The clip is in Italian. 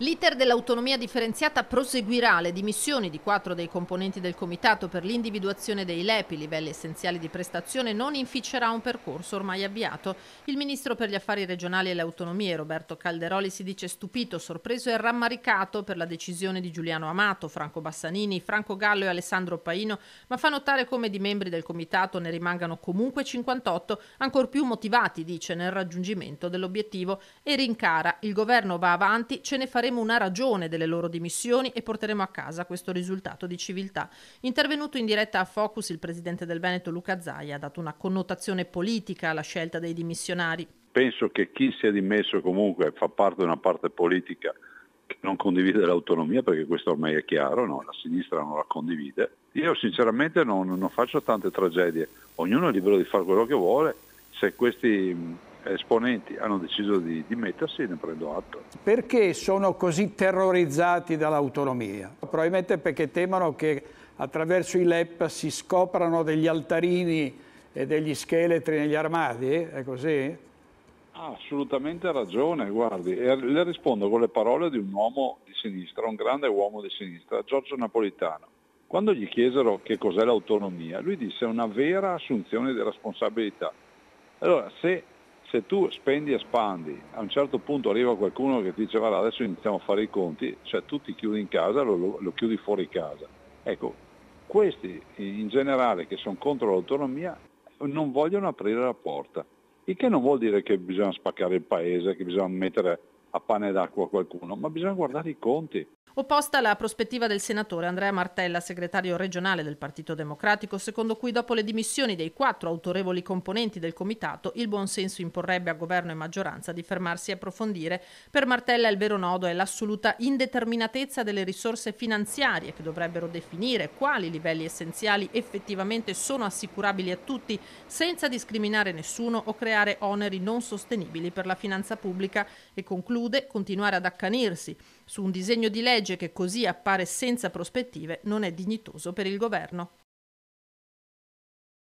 L'iter dell'autonomia differenziata proseguirà. Le dimissioni di quattro dei componenti del Comitato per l'individuazione dei LEPI, livelli essenziali di prestazione, non inficerà un percorso ormai avviato. Il Ministro per gli Affari Regionali e le Autonomie, Roberto Calderoli, si dice stupito, sorpreso e rammaricato per la decisione di Giuliano Amato, Franco Bassanini, Franco Gallo e Alessandro Paino, ma fa notare come di membri del Comitato ne rimangano comunque 58, ancor più motivati, dice, nel raggiungimento dell'obiettivo e rincara. Il Governo va avanti, ce ne faremo daremo una ragione delle loro dimissioni e porteremo a casa questo risultato di civiltà. Intervenuto in diretta a Focus, il presidente del Veneto Luca Zaia ha dato una connotazione politica alla scelta dei dimissionari. Penso che chi si è dimesso comunque fa parte di una parte politica che non condivide l'autonomia, perché questo ormai è chiaro, no? la sinistra non la condivide. Io sinceramente non, non faccio tante tragedie, ognuno è libero di fare quello che vuole, se questi esponenti hanno deciso di dimettersi, e ne prendo atto. Perché sono così terrorizzati dall'autonomia? Probabilmente perché temono che attraverso i LEP si scoprano degli altarini e degli scheletri negli armadi, è così? Ha assolutamente ragione, guardi, e le rispondo con le parole di un uomo di sinistra, un grande uomo di sinistra, Giorgio Napolitano. Quando gli chiesero che cos'è l'autonomia, lui disse una vera assunzione di responsabilità. Allora, se se tu spendi e spandi, a un certo punto arriva qualcuno che ti dice guarda adesso iniziamo a fare i conti, cioè tu ti chiudi in casa, lo, lo chiudi fuori casa. Ecco, questi in generale che sono contro l'autonomia non vogliono aprire la porta, il che non vuol dire che bisogna spaccare il paese, che bisogna mettere a pane d'acqua qualcuno, ma bisogna guardare i conti. Opposta alla prospettiva del senatore Andrea Martella, segretario regionale del Partito Democratico, secondo cui dopo le dimissioni dei quattro autorevoli componenti del comitato, il buonsenso imporrebbe a governo e maggioranza di fermarsi e approfondire. Per Martella il vero nodo è l'assoluta indeterminatezza delle risorse finanziarie che dovrebbero definire quali livelli essenziali effettivamente sono assicurabili a tutti, senza discriminare nessuno o creare oneri non sostenibili per la finanza pubblica e conclude continuare ad accanirsi su un disegno di legge che così appare senza prospettive non è dignitoso per il governo.